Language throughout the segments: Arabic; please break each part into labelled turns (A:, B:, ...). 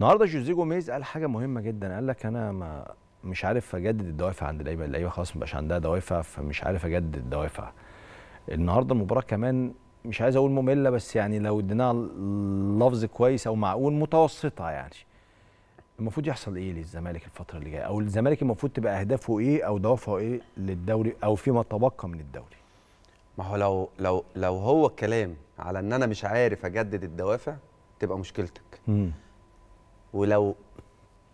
A: النهارده جوزيه جوميز قال حاجه مهمه جدا قال لك انا ما مش عارف اجدد الدوافع عند اللعيبه اللعيبه خلاص مبقاش عندها دوافع فمش عارف اجدد الدوافع النهارده المباراه كمان مش عايز اقول ممله بس يعني لو اديناها لفظ كويس او معقول متوسطه يعني المفروض يحصل ايه للزمالك الفتره اللي جايه او الزمالك المفروض تبقى اهدافه ايه او دوافعه ايه للدوري او فيما تبقى من الدوري
B: ما هو لو لو لو هو الكلام على ان انا مش عارف اجدد الدوافع تبقى مشكلتك مم. ولو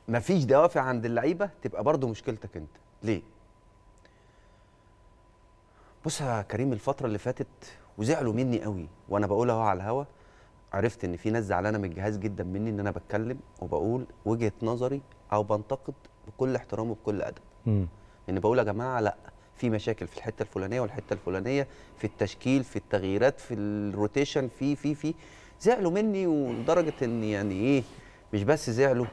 B: مفيش دوافع عند اللعيبه تبقى برضه مشكلتك انت ليه بص يا كريم الفتره اللي فاتت وزعلوا مني قوي وانا بقول اهو على الهوا عرفت ان في ناس زعلانه من الجهاز جدا مني ان انا بتكلم وبقول وجهه نظري او بنتقد بكل احترام وبكل ادب امم ان بقول يا جماعه لا في مشاكل في الحته الفلانيه والحته الفلانيه في التشكيل في التغييرات في الروتيشن في في في زعلوا مني ولدرجه ان يعني ايه مش بس زعلوا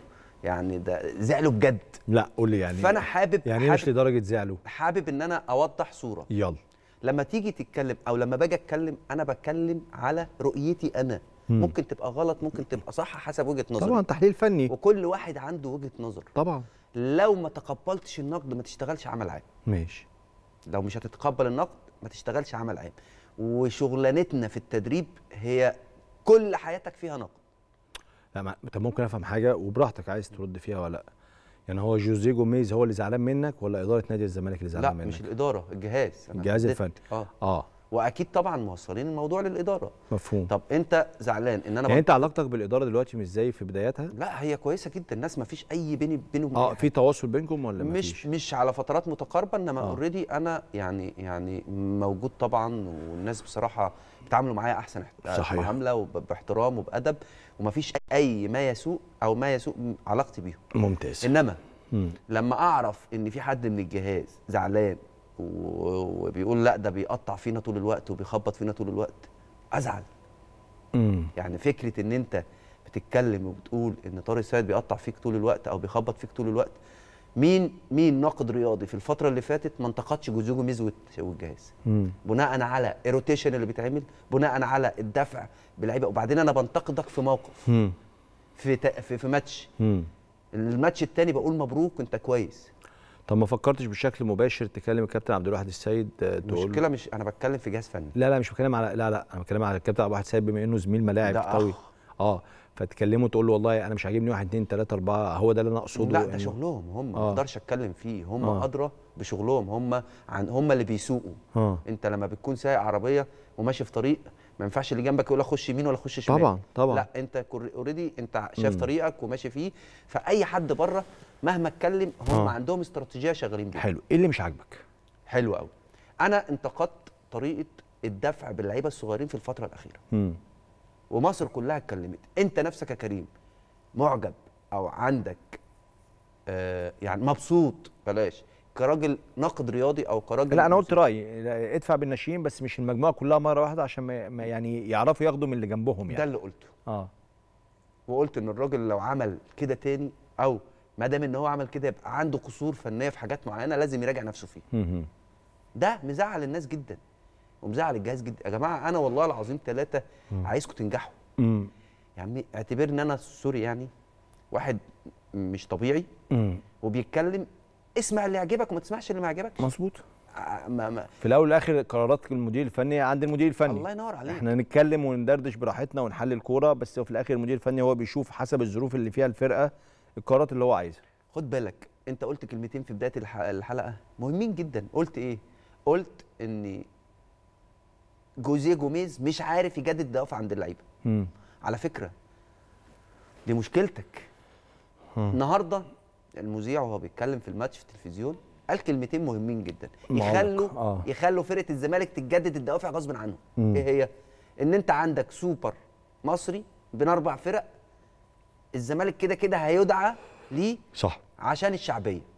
B: يعني ده زعلوا بجد لا قول لي يعني فانا حابب يعني إيه حابب مش لدرجه زعلوا حابب ان انا اوضح صوره يلا لما تيجي تتكلم او لما باجي اتكلم انا بتكلم على رؤيتي انا مم. ممكن تبقى غلط ممكن تبقى صح حسب وجهه نظري طبعا تحليل فني وكل واحد عنده وجهه نظر طبعا لو ما تقبلتش النقد ما تشتغلش عمل عام ماشي لو مش هتتقبل النقد ما تشتغلش عمل عام وشغلانتنا في التدريب هي كل حياتك فيها نقد
A: لا طب ممكن افهم حاجه وبراحتك عايز ترد فيها ولا لا يعني هو جوزيه جوميز هو اللي زعلان منك ولا اداره نادي الزمالك اللي زعلان منك؟ لا مش الاداره
B: الجهاز الجهاز الفني اه
A: اه واكيد طبعا موصلين الموضوع للاداره مفهوم طب
B: انت زعلان ان انا يعني انت علاقتك بالاداره دلوقتي مش زي في بداياتها لا هي كويسه جدا الناس ما فيش اي بيني بينهم اه في تواصل بينكم ولا مش مفيش؟ مش على فترات متقاربه انما اوريدي آه. انا يعني يعني موجود طبعا والناس بصراحه بيتعاملوا معايا احسن معامله وباحترام وبادب وما فيش اي ما يسوء او ما يسوء علاقتي بيهم ممتاز انما مم. لما اعرف ان في حد من الجهاز زعلان وبيقول لا ده بيقطع فينا طول الوقت وبيخبط فينا طول الوقت ازعل مم. يعني فكره ان انت بتتكلم وبتقول ان طارق السيد بيقطع فيك طول الوقت او بيخبط فيك طول الوقت مين مين ناقد رياضي في الفتره اللي فاتت ما انتقدش جوزوجو ميز والجهاز بناء على الروتيشن اللي بيتعمل بناء على الدفع بلعيبه وبعدين انا بنتقدك في موقف مم. في, في في
A: ماتش الماتش الثاني بقول مبروك انت كويس طب ما فكرتش بشكل مباشر تكلم الكابتن عبد الواحد السيد آه، تقول المشكله مش انا بتكلم في جهاز فني لا لا مش بتكلم على لا لا انا بتكلم على الكابتن عبد الواحد السيد بما انه زميل ملاعب قوي اه فتكلمه تقول له والله انا مش عاجبني واحد 2 3 اربعه هو ده اللي انا اقصده لا ده شغلهم
B: هم ما آه. اقدرش اتكلم فيه هم آه. ادرى بشغلهم هم عن هم اللي بيسوقوا آه. انت لما بتكون سايق عربيه وماشي في طريق ما ينفعش اللي جنبك يقول لك يمين ولا اخش شمال طبعا طبعا لا انت اوريدي انت شايف طريقك وماشي فيه فاي حد بره مهما اتكلم هم آه. عندهم استراتيجيه شغالين بيها حلو ايه اللي مش عاجبك حلو قوي انا انتقدت طريقه الدفع باللعيبه الصغيرين في الفتره الاخيره م. ومصر كلها اتكلمت انت نفسك يا كريم معجب او عندك آه يعني مبسوط بلاش كراجل ناقد رياضي او كراجل لا انا قلت
A: رايي ادفع بالناشئين بس مش المجموعه كلها مره واحده عشان ما يعني يعرفوا ياخدوا من اللي جنبهم يعني ده اللي قلته اه وقلت ان الراجل لو عمل
B: كده تاني او ما دام ان هو عمل كده يبقى عنده قصور فنيه في حاجات معينه لازم يراجع نفسه فيها ده مزعل الناس جدا ومزعل الجهاز جدا يا جماعه انا والله العظيم ثلاثه عايزكم تنجحوا يا يعني اعتبرني انا سوري يعني
A: واحد مش طبيعي وبيتكلم
B: اسمع اللي يعجبك وما تسمعش اللي ما يعجبكش
A: مظبوط آه، ما ما في الاول والاخر قرارات المدير الفني عند المدير الفني الله ينور عليك احنا نتكلم وندردش براحتنا ونحلل كوره بس في الاخر المدير الفني هو بيشوف حسب الظروف اللي فيها الفرقه القرارات اللي هو عايزها خد بالك انت قلت كلمتين في بدايه الحلقه
B: مهمين جدا قلت ايه قلت ان جوزيه جوميز مش عارف يجدد دوافع عند اللعيبه على فكره دي مشكلتك النهارده المذيع وهو بيتكلم في الماتش في التلفزيون قال كلمتين مهمين جدا يخلوا آه. يخلوا فرقه الزمالك تتجدد الدوافع غصب عنهم ايه هي ان انت عندك سوبر مصري بين اربع فرق الزمالك كده كده هيدعى ليه صح عشان الشعبيه